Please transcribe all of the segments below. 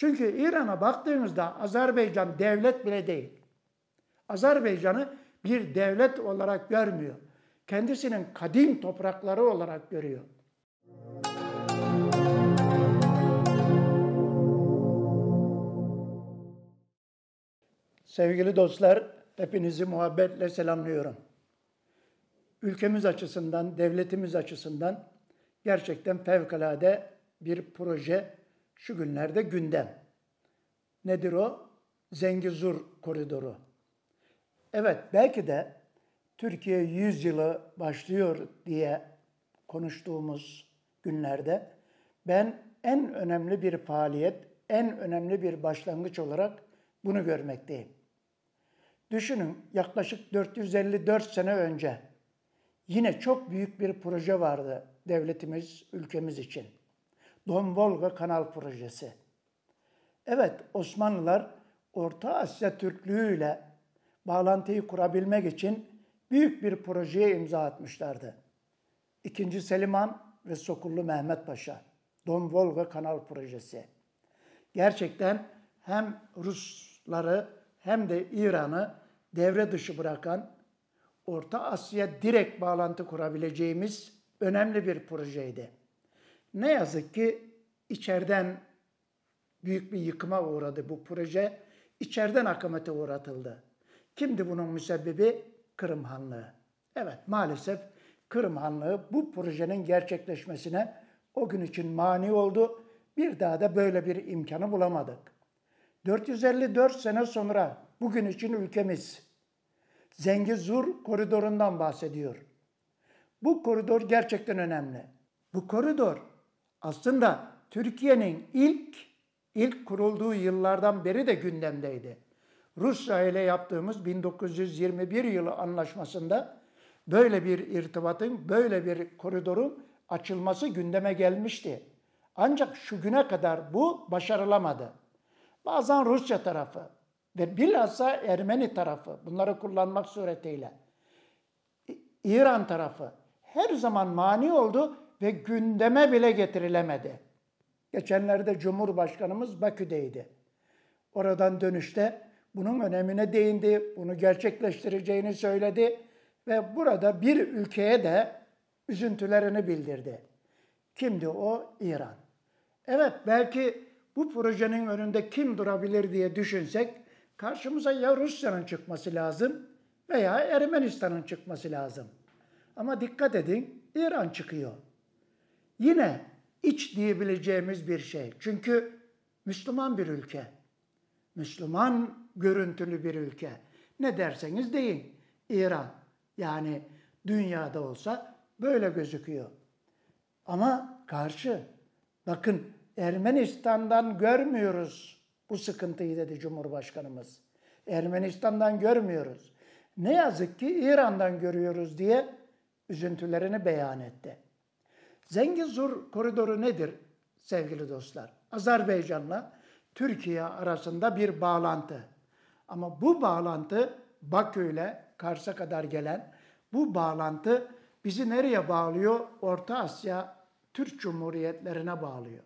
Çünkü İran'a baktığınızda Azerbaycan devlet bile değil. Azerbaycan'ı bir devlet olarak görmüyor. Kendisinin kadim toprakları olarak görüyor. Sevgili dostlar, hepinizi muhabbetle selamlıyorum. Ülkemiz açısından, devletimiz açısından gerçekten fevkalade bir proje şu günlerde gündem. Nedir o? Zengizur koridoru. Evet belki de Türkiye 100 yılı başlıyor diye konuştuğumuz günlerde ben en önemli bir faaliyet, en önemli bir başlangıç olarak bunu görmekteyim. Düşünün yaklaşık 454 sene önce yine çok büyük bir proje vardı devletimiz, ülkemiz için. Don Volga Kanal Projesi. Evet Osmanlılar Orta Asya Türklüğü ile bağlantıyı kurabilmek için büyük bir projeye imza atmışlardı. İkinci Seliman ve Sokullu Mehmet Paşa, Don Volga Kanal Projesi. Gerçekten hem Rusları hem de İran'ı devre dışı bırakan, Orta Asya direkt bağlantı kurabileceğimiz önemli bir projeydi. Ne yazık ki içeriden büyük bir yıkıma uğradı bu proje. İçeriden akamete uğratıldı. Kimdi bunun müsebbibi? Kırım Hanlığı. Evet maalesef Kırım Hanlığı bu projenin gerçekleşmesine o gün için mani oldu. Bir daha da böyle bir imkanı bulamadık. 454 sene sonra bugün için ülkemiz Zengezur koridorundan bahsediyor. Bu koridor gerçekten önemli. Bu koridor aslında Türkiye'nin ilk ilk kurulduğu yıllardan beri de gündemdeydi. Rusya ile yaptığımız 1921 yılı anlaşmasında böyle bir irtibatın, böyle bir koridorun açılması gündeme gelmişti. Ancak şu güne kadar bu başarılamadı. Bazen Rusya tarafı ve bilhassa Ermeni tarafı bunları kullanmak suretiyle İran tarafı her zaman mani oldu ve gündeme bile getirilemedi. Geçenlerde Cumhurbaşkanımız Bakü'deydi. Oradan dönüşte bunun önemine değindi, bunu gerçekleştireceğini söyledi ve burada bir ülkeye de üzüntülerini bildirdi. Kimdi o? İran. Evet belki bu projenin önünde kim durabilir diye düşünsek karşımıza ya Rusya'nın çıkması lazım veya Ermenistan'ın çıkması lazım. Ama dikkat edin İran çıkıyor yine iç diyebileceğimiz bir şey. Çünkü Müslüman bir ülke. Müslüman görüntülü bir ülke. Ne derseniz deyin. İran yani dünyada olsa böyle gözüküyor. Ama karşı bakın Ermenistan'dan görmüyoruz bu sıkıntıyı dedi Cumhurbaşkanımız. Ermenistan'dan görmüyoruz. Ne yazık ki İran'dan görüyoruz diye üzüntülerini beyan etti. Zengezur koridoru nedir sevgili dostlar? Azerbaycan'la Türkiye arasında bir bağlantı. Ama bu bağlantı Bakü ile Kars'a kadar gelen bu bağlantı bizi nereye bağlıyor? Orta Asya Türk Cumhuriyetlerine bağlıyor.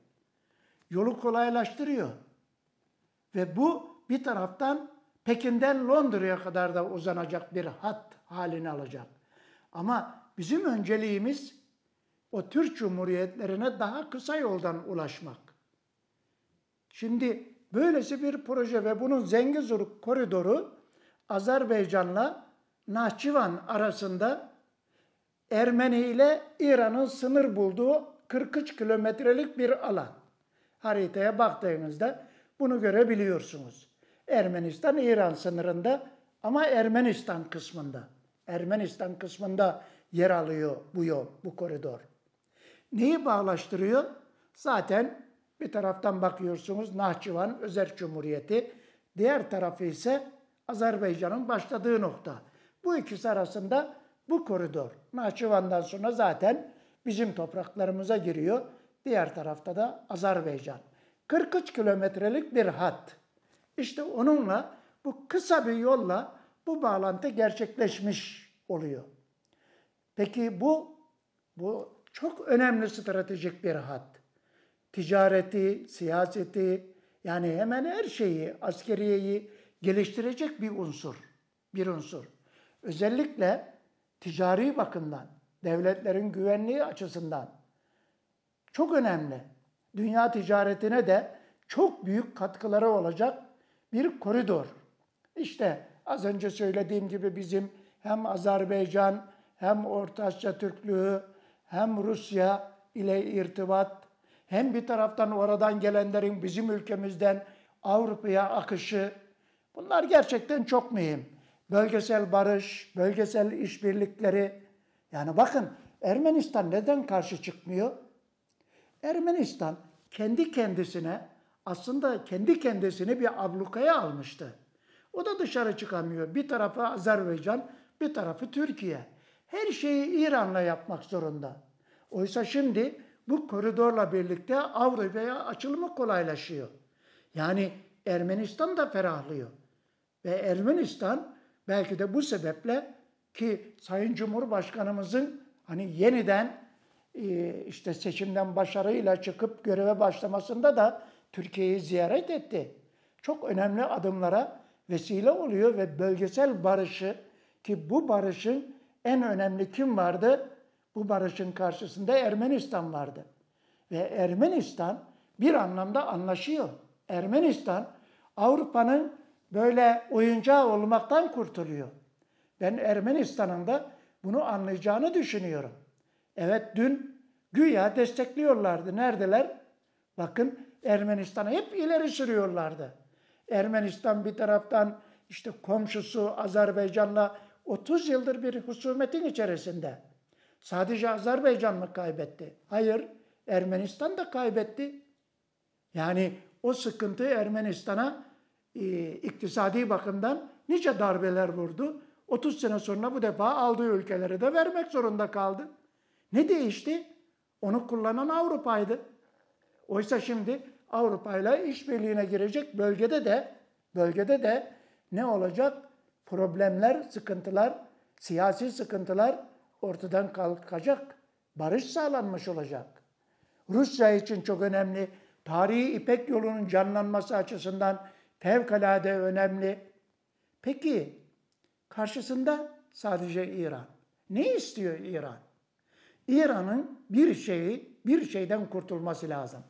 Yolu kolaylaştırıyor. Ve bu bir taraftan Pekin'den Londra'ya kadar da uzanacak bir hat halini alacak. Ama bizim önceliğimiz o Türk Cumhuriyetlerine daha kısa yoldan ulaşmak. Şimdi böylesi bir proje ve bunun Zengezur koridoru Azerbaycan'la Nahçıvan arasında Ermeni ile İran'ın sınır bulduğu 43 kilometrelik bir alan. Haritaya baktığınızda bunu görebiliyorsunuz. Ermenistan-İran sınırında ama Ermenistan kısmında. Ermenistan kısmında yer alıyor bu yol, bu koridor. Neyi bağlaştırıyor? Zaten bir taraftan bakıyorsunuz Nahçıvan Özel Cumhuriyeti, diğer tarafı ise Azerbaycan'ın başladığı nokta. Bu ikisi arasında bu koridor Nahçıvan'dan sonra zaten bizim topraklarımıza giriyor. Diğer tarafta da Azerbaycan. 43 kilometrelik bir hat. İşte onunla bu kısa bir yolla bu bağlantı gerçekleşmiş oluyor. Peki bu bu çok önemli stratejik bir hat. Ticareti, siyaseti yani hemen her şeyi, askeriyeyi geliştirecek bir unsur. Bir unsur. Özellikle ticari bakımdan, devletlerin güvenliği açısından çok önemli. Dünya ticaretine de çok büyük katkıları olacak bir koridor. İşte az önce söylediğim gibi bizim hem Azerbaycan hem Orta Asya Türklüğü hem Rusya ile irtibat hem bir taraftan oradan gelenlerin bizim ülkemizden Avrupa'ya akışı bunlar gerçekten çok mühim. Bölgesel barış, bölgesel işbirlikleri yani bakın Ermenistan neden karşı çıkmıyor? Ermenistan kendi kendisine aslında kendi kendisini bir ablukaya almıştı. O da dışarı çıkamıyor. Bir tarafı Azerbaycan, bir tarafı Türkiye her şeyi İran'la yapmak zorunda. Oysa şimdi bu koridorla birlikte Avrupa'ya açılımı kolaylaşıyor. Yani Ermenistan da ferahlıyor. Ve Ermenistan belki de bu sebeple ki Sayın Cumhurbaşkanımızın hani yeniden e, işte seçimden başarıyla çıkıp göreve başlamasında da Türkiye'yi ziyaret etti. Çok önemli adımlara vesile oluyor ve bölgesel barışı ki bu barışın en önemli kim vardı? Bu barışın karşısında Ermenistan vardı. Ve Ermenistan bir anlamda anlaşıyor. Ermenistan Avrupa'nın böyle oyuncağı olmaktan kurtuluyor. Ben Ermenistan'ın da bunu anlayacağını düşünüyorum. Evet dün güya destekliyorlardı. Neredeler? Bakın Ermenistan'a hep ileri sürüyorlardı. Ermenistan bir taraftan işte komşusu Azerbaycan'la 30 yıldır bir husumetin içerisinde. Sadece Azerbaycan mı kaybetti? Hayır, Ermenistan da kaybetti. Yani o sıkıntı Ermenistan'a e, iktisadi bakımdan nice darbeler vurdu. 30 sene sonra bu defa aldığı ülkeleri de vermek zorunda kaldı. Ne değişti? Onu kullanan Avrupa'ydı. Oysa şimdi Avrupa ile işbirliğine girecek bölgede de bölgede de ne olacak? problemler, sıkıntılar, siyasi sıkıntılar ortadan kalkacak. Barış sağlanmış olacak. Rusya için çok önemli, tarihi İpek yolunun canlanması açısından fevkalade önemli. Peki karşısında sadece İran. Ne istiyor İran? İran'ın bir şeyi, bir şeyden kurtulması lazım.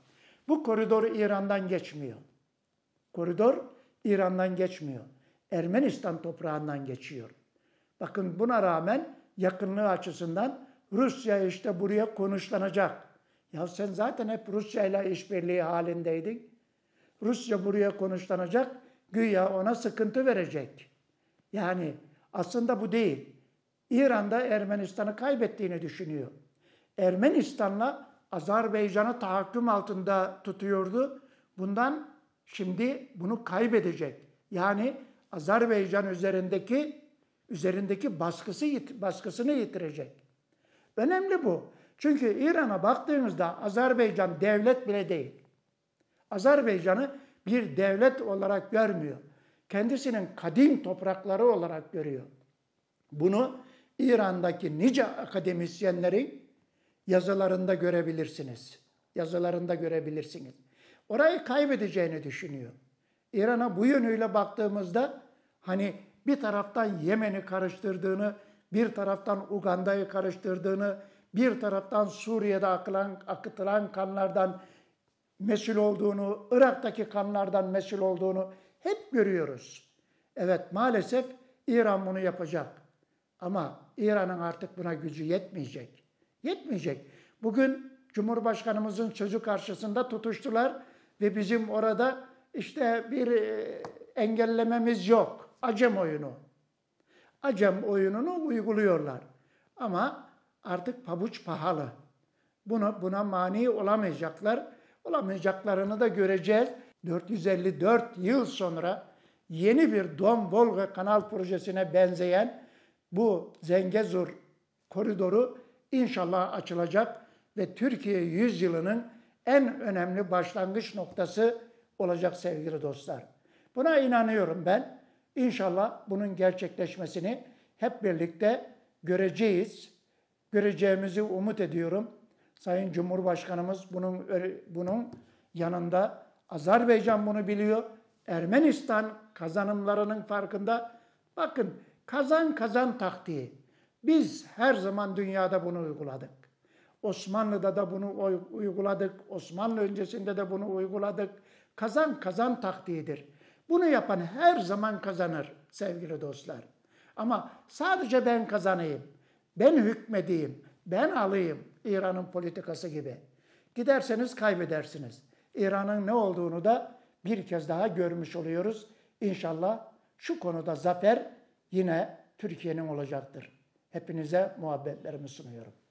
Bu koridor İran'dan geçmiyor. Koridor İran'dan geçmiyor. Ermenistan toprağından geçiyor. Bakın buna rağmen yakınlığı açısından Rusya işte buraya konuşlanacak. Ya sen zaten hep Rusya ile işbirliği halindeydin. Rusya buraya konuşlanacak, güya ona sıkıntı verecek. Yani aslında bu değil. İran'da Ermenistan'ı kaybettiğini düşünüyor. Ermenistan'la Azerbaycan'ı tahakküm altında tutuyordu. Bundan şimdi bunu kaybedecek. Yani Azerbaycan üzerindeki üzerindeki baskısı baskısını yitirecek. Önemli bu. Çünkü İran'a baktığımızda Azerbaycan devlet bile değil. Azerbaycan'ı bir devlet olarak görmüyor. Kendisinin kadim toprakları olarak görüyor. Bunu İran'daki nice akademisyenlerin yazılarında görebilirsiniz. Yazılarında görebilirsiniz. Orayı kaybedeceğini düşünüyor. İran'a bu yönüyle baktığımızda Hani bir taraftan Yemen'i karıştırdığını, bir taraftan Uganda'yı karıştırdığını, bir taraftan Suriye'de akılan, akıtılan kanlardan mesul olduğunu, Irak'taki kanlardan mesul olduğunu hep görüyoruz. Evet maalesef İran bunu yapacak. Ama İran'ın artık buna gücü yetmeyecek. Yetmeyecek. Bugün Cumhurbaşkanımızın sözü karşısında tutuştular ve bizim orada işte bir e, engellememiz yok. Acem oyunu. Acem oyununu uyguluyorlar. Ama artık pabuç pahalı. Buna, buna mani olamayacaklar. Olamayacaklarını da göreceğiz. 454 yıl sonra yeni bir Don Volga kanal projesine benzeyen bu Zengezur koridoru inşallah açılacak ve Türkiye yüzyılının en önemli başlangıç noktası olacak sevgili dostlar. Buna inanıyorum ben. İnşallah bunun gerçekleşmesini hep birlikte göreceğiz. Göreceğimizi umut ediyorum. Sayın Cumhurbaşkanımız bunun bunun yanında Azerbaycan bunu biliyor. Ermenistan kazanımlarının farkında. Bakın kazan kazan taktiği. Biz her zaman dünyada bunu uyguladık. Osmanlı'da da bunu uyguladık. Osmanlı öncesinde de bunu uyguladık. Kazan kazan taktiğidir. Bunu yapan her zaman kazanır sevgili dostlar. Ama sadece ben kazanayım, ben hükmedeyim, ben alayım İran'ın politikası gibi. Giderseniz kaybedersiniz. İran'ın ne olduğunu da bir kez daha görmüş oluyoruz. İnşallah şu konuda zafer yine Türkiye'nin olacaktır. Hepinize muhabbetlerimi sunuyorum.